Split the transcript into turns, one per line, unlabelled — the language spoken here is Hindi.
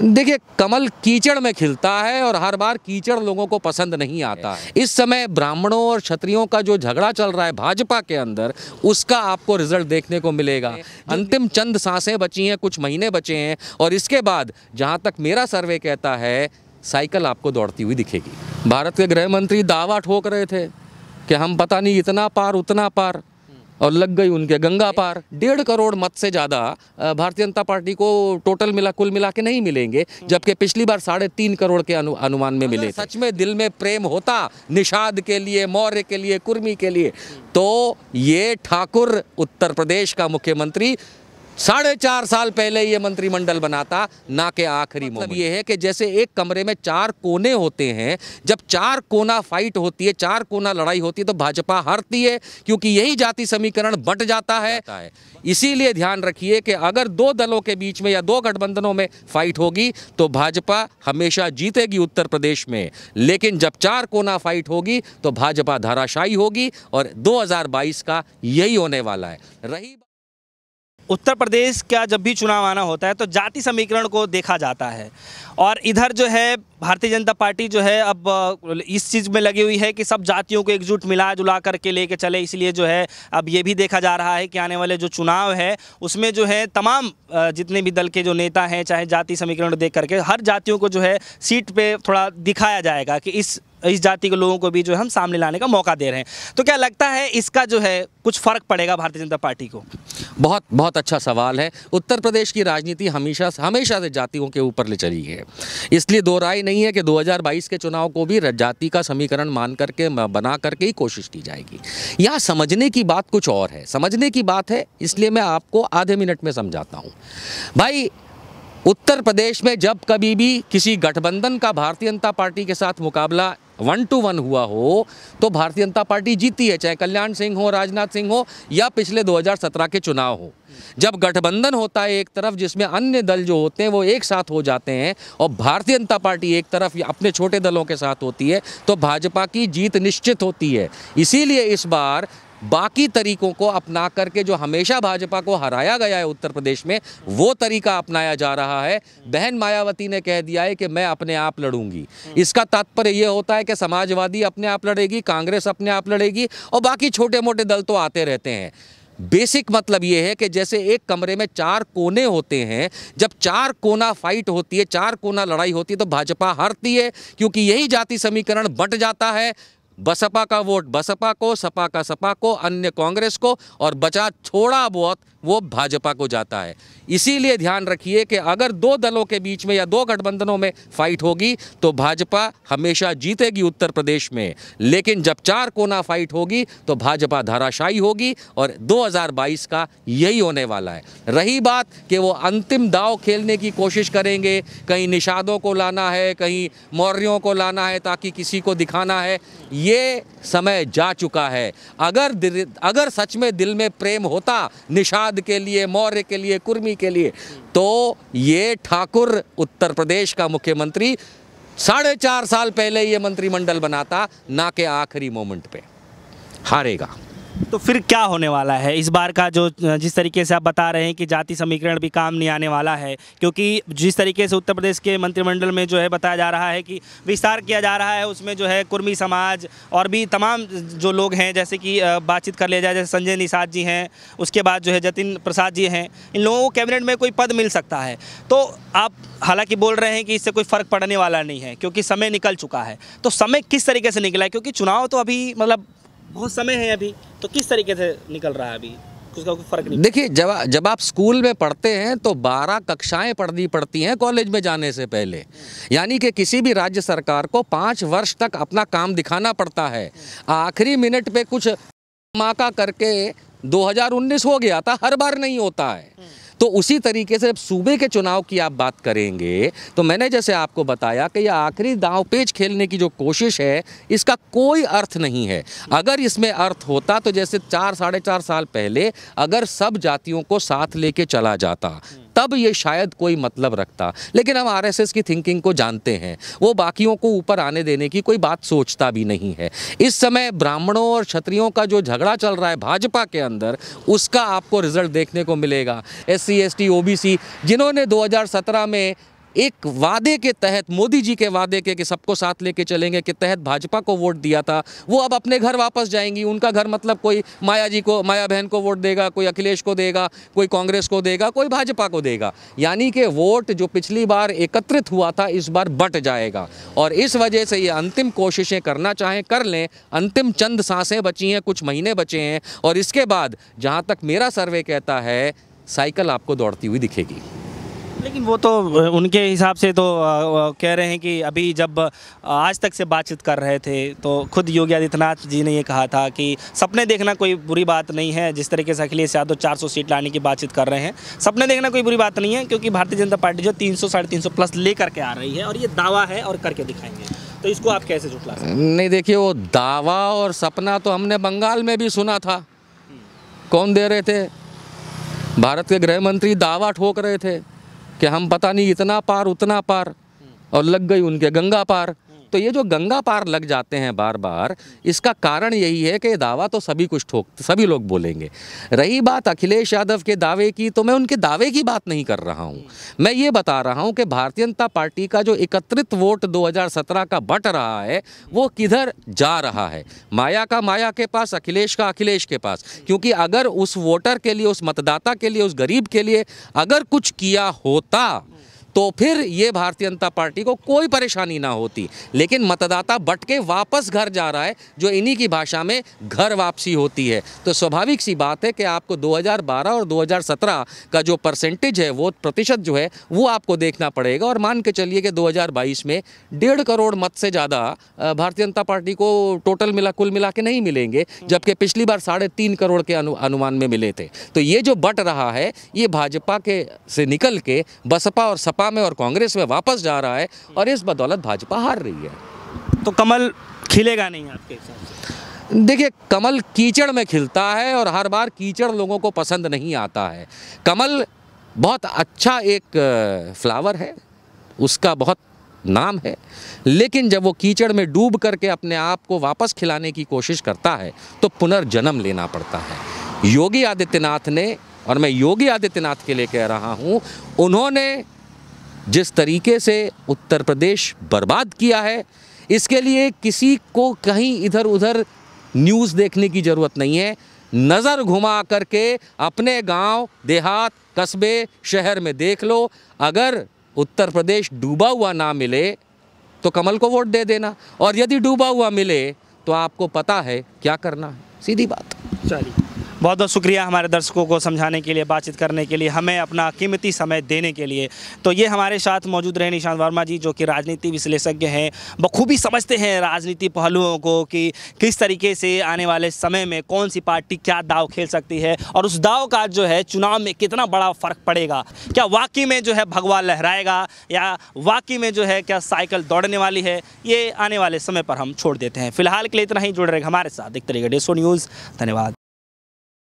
देखिए कमल कीचड़ में खिलता है और हर बार कीचड़ लोगों को पसंद नहीं आता इस समय ब्राह्मणों और क्षत्रियों का जो झगड़ा चल रहा है भाजपा के अंदर उसका आपको रिजल्ट देखने को मिलेगा अंतिम चंद सांसें बची हैं कुछ महीने बचे हैं और इसके बाद जहाँ तक मेरा सर्वे कहता है साइकिल आपको दौड़ती हुई दिखेगी भारत के गृह मंत्री दावा ठोक रहे थे कि हम पता नहीं इतना पार उतना पार और लग गई उनके गंगा पार डेढ़ करोड़ मत से ज़्यादा भारतीय जनता पार्टी को टोटल मिला कुल मिला के नहीं मिलेंगे जबकि पिछली बार साढ़े तीन करोड़ के अनु, अनुमान में मिले सच में दिल में प्रेम होता निषाद के लिए मौर्य के लिए कुर्मी के लिए तो ये ठाकुर उत्तर प्रदेश का मुख्यमंत्री साढ़े चार साल पहले ये मंत्रिमंडल बनाता ना के आखिरी मतलब ये है कि जैसे एक कमरे में चार कोने होते हैं जब चार कोना फाइट होती है चार कोना लड़ाई होती है तो भाजपा हारती है क्योंकि यही जाति समीकरण बट जाता है, है। इसीलिए ध्यान रखिए कि अगर दो दलों के बीच में या दो गठबंधनों में फाइट होगी तो भाजपा हमेशा जीतेगी उत्तर प्रदेश में लेकिन जब चार कोना फाइट होगी तो भाजपा धाराशाही होगी और दो का यही होने वाला है रही
उत्तर प्रदेश का जब भी चुनाव आना होता है तो जाति समीकरण को देखा जाता है और इधर जो है भारतीय जनता पार्टी जो है अब इस चीज़ में लगी हुई है कि सब जातियों को एकजुट मिला जुला करके लेके चले इसलिए जो है अब ये भी देखा जा रहा है कि आने वाले जो चुनाव है उसमें जो है तमाम जितने भी दल के जो नेता हैं चाहे जाति समीकरण देख करके हर जातियों को जो है सीट पर थोड़ा दिखाया जाएगा कि इस इस जाति के लोगों को भी जो है हम सामने लाने का मौका दे रहे हैं तो क्या लगता है इसका जो है कुछ फ़र्क पड़ेगा भारतीय जनता पार्टी को
बहुत बहुत अच्छा सवाल है उत्तर प्रदेश की राजनीति हमेशा हमेशा से जातियों के ऊपर ले चली है इसलिए दो राय नहीं है कि 2022 के चुनाव को भी जाति का समीकरण मान करके बना करके ही कोशिश की जाएगी यहाँ समझने की बात कुछ और है समझने की बात है इसलिए मैं आपको आधे मिनट में समझाता हूँ भाई उत्तर प्रदेश में जब कभी भी किसी गठबंधन का भारतीय जनता पार्टी के साथ मुकाबला वन टू वन हुआ हो तो भारतीय जनता पार्टी जीती है चाहे कल्याण सिंह हो राजनाथ सिंह हो या पिछले 2017 के चुनाव हो जब गठबंधन होता है एक तरफ जिसमें अन्य दल जो होते हैं वो एक साथ हो जाते हैं और भारतीय जनता पार्टी एक तरफ अपने छोटे दलों के साथ होती है तो भाजपा की जीत निश्चित होती है इसीलिए इस बार बाकी तरीकों को अपना करके जो हमेशा भाजपा को हराया गया है उत्तर प्रदेश में वो तरीका अपनाया जा रहा है बहन मायावती ने कह दिया है कि मैं अपने आप लड़ूंगी इसका तात्पर्य ये होता है कि समाजवादी अपने आप लड़ेगी कांग्रेस अपने आप लड़ेगी और बाकी छोटे मोटे दल तो आते रहते हैं बेसिक मतलब ये है कि जैसे एक कमरे में चार कोने होते हैं जब चार कोना फाइट होती है चार कोना लड़ाई होती है तो भाजपा हारती है क्योंकि यही जाति समीकरण बट जाता है बसपा का वोट बसपा को सपा का सपा को अन्य कांग्रेस को और बचा थोड़ा बहुत वो भाजपा को जाता है इसीलिए ध्यान रखिए कि अगर दो दलों के बीच में या दो गठबंधनों में फाइट होगी तो भाजपा हमेशा जीतेगी उत्तर प्रदेश में लेकिन जब चार कोना फाइट होगी तो भाजपा धाराशाही होगी और 2022 का यही होने वाला है रही बात कि वो अंतिम दाव खेलने की कोशिश करेंगे कहीं निषादों को लाना है कहीं मौर्यों को लाना है ताकि किसी को दिखाना है ये समय जा चुका है अगर अगर सच में दिल में प्रेम होता निषाद के लिए मौर्य के लिए कुर्मी के लिए तो ये ठाकुर उत्तर प्रदेश का मुख्यमंत्री साढ़े चार साल पहले ये मंत्रिमंडल बनाता ना के आखिरी मोमेंट पे हारेगा
तो फिर क्या होने वाला है इस बार का जो जिस तरीके से आप बता रहे हैं कि जाति समीकरण भी काम नहीं आने वाला है क्योंकि जिस तरीके से उत्तर प्रदेश के मंत्रिमंडल में जो है बताया जा रहा है कि विस्तार किया जा रहा है उसमें जो है कुर्मी समाज और भी तमाम जो लोग हैं जैसे कि बातचीत कर लिया जाए जैसे संजय निषाद जी हैं उसके बाद जो है जतिन प्रसाद जी हैं इन लोगों को कैबिनेट में कोई पद मिल सकता है तो आप हालांकि बोल रहे हैं कि इससे कोई फ़र्क पड़ने वाला नहीं है क्योंकि समय निकल चुका है तो समय किस तरीके से निकला है क्योंकि चुनाव तो अभी मतलब बहुत समय है अभी तो किस तरीके से निकल रहा है अभी उसका कोई फर्क
नहीं देखिए जब जब आप स्कूल में पढ़ते हैं तो 12 कक्षाएं पढ़नी पड़ती हैं कॉलेज में जाने से पहले यानी कि किसी भी राज्य सरकार को पाँच वर्ष तक अपना काम दिखाना पड़ता है आखिरी मिनट पे कुछ माका करके 2019 हो गया था हर बार नहीं होता है तो उसी तरीके से जब सूबे के चुनाव की आप बात करेंगे तो मैंने जैसे आपको बताया कि यह आखिरी दाव पेज खेलने की जो कोशिश है इसका कोई अर्थ नहीं है अगर इसमें अर्थ होता तो जैसे चार साढ़े चार साल पहले अगर सब जातियों को साथ लेके चला जाता तब ये शायद कोई मतलब रखता लेकिन हम आरएसएस की थिंकिंग को जानते हैं वो बाकियों को ऊपर आने देने की कोई बात सोचता भी नहीं है इस समय ब्राह्मणों और क्षत्रियों का जो झगड़ा चल रहा है भाजपा के अंदर उसका आपको रिजल्ट देखने को मिलेगा एस सी एस जिन्होंने दो में एक वादे के तहत मोदी जी के वादे के कि सबको साथ लेके चलेंगे के तहत भाजपा को वोट दिया था वो अब अपने घर वापस जाएंगी उनका घर मतलब कोई माया जी को माया बहन को वोट देगा कोई अखिलेश को देगा कोई कांग्रेस को देगा कोई भाजपा को देगा यानी कि वोट जो पिछली बार एकत्रित हुआ था इस बार बट जाएगा और इस वजह से ये अंतिम कोशिशें करना चाहें कर लें अंतिम चंद सांसें बची हैं कुछ महीने बचे हैं और इसके बाद जहाँ तक मेरा सर्वे कहता है साइकिल आपको दौड़ती हुई दिखेगी
लेकिन वो तो उनके हिसाब से तो कह रहे हैं कि अभी जब आज तक से बातचीत कर रहे थे तो खुद योगी आदित्यनाथ जी ने ये कहा था कि सपने देखना कोई बुरी बात नहीं है जिस तरीके से अखिलेश यादव 400 सीट लाने की बातचीत कर रहे हैं सपने देखना कोई बुरी बात नहीं है क्योंकि भारतीय जनता पार्टी जो तीन सौ प्लस ले करके आ रही है और ये दावा है और करके दिखाएंगे तो इसको आप कैसे जुटला
नहीं देखिए वो दावा और सपना तो हमने बंगाल में भी सुना था हम्म। कौन दे रहे थे भारत के गृह मंत्री दावा ठोक रहे थे कि हम पता नहीं इतना पार उतना पार और लग गई उनके गंगा पार तो ये जो गंगा पार लग जाते हैं बार बार इसका कारण यही है कि दावा तो सभी कुछ ठोक सभी लोग बोलेंगे रही बात अखिलेश यादव के दावे की तो मैं उनके दावे की बात नहीं कर रहा हूँ मैं ये बता रहा हूँ कि भारतीय जनता पार्टी का जो एकत्रित वोट दो का बट रहा है वो किधर जा रहा है माया का माया के पास अखिलेश का अखिलेश के पास क्योंकि अगर उस वोटर के लिए उस मतदाता के लिए उस गरीब के लिए अगर कुछ किया होता तो फिर ये भारतीय जनता पार्टी को कोई परेशानी ना होती लेकिन मतदाता बट के वापस घर जा रहा है जो इन्हीं की भाषा में घर वापसी होती है तो स्वाभाविक सी बात है कि आपको 2012 और 2017 का जो परसेंटेज है वो प्रतिशत जो है वो आपको देखना पड़ेगा और मान के चलिए कि 2022 में डेढ़ करोड़ मत से ज़्यादा भारतीय जनता पार्टी को टोटल मिला कुल मिला के नहीं मिलेंगे जबकि पिछली बार साढ़े तीन करोड़ के अनु, अनुमान में मिले थे तो ये जो बट रहा है ये भाजपा के से निकल के बसपा और सपा सपा में और कांग्रेस में वापस जा रहा है और इस बदौलत भाजपा हार रही है तो कमल खिलेगा नहीं आपके हिसाब से देखिए कमल कीचड़ में खिलता है और हर बार कीचड़ लोगों को पसंद नहीं आता है कमल बहुत अच्छा एक फ्लावर है उसका बहुत नाम है लेकिन जब वो कीचड़ में डूब करके अपने आप को वापस खिलाने की कोशिश करता है तो पुनर्जन्म लेना पड़ता है योगी आदित्यनाथ ने और मैं योगी आदित्यनाथ के लिए कह रहा हूँ उन्होंने जिस तरीके से उत्तर प्रदेश बर्बाद किया है इसके लिए किसी को कहीं इधर उधर न्यूज़ देखने की ज़रूरत नहीं है नज़र घुमा करके अपने गांव, देहात कस्बे शहर में देख लो अगर उत्तर प्रदेश डूबा हुआ ना मिले तो कमल को वोट दे देना और यदि डूबा हुआ मिले तो आपको पता है क्या करना है सीधी बात चलिए बहुत बहुत शुक्रिया हमारे दर्शकों को समझाने
के लिए बातचीत करने के लिए हमें अपना कीमती समय देने के लिए तो ये हमारे साथ मौजूद रहे निशांत वर्मा जी जो कि राजनीति विश्लेषज्ञ हैं बखूबी समझते हैं राजनीति पहलुओं को कि किस तरीके से आने वाले समय में कौन सी पार्टी क्या दाव खेल सकती है और उस दाव का जो है चुनाव में कितना बड़ा फ़र्क पड़ेगा क्या वाकई में जो है भगवा लहराएगा या वाकई में जो है क्या साइकिल दौड़ने वाली है ये आने वाले समय पर हम छोड़ देते हैं फिलहाल के लिए इतना ही जुड़ रहेगा हमारे साथ देखते रहेगा डेसो न्यूज़ धन्यवाद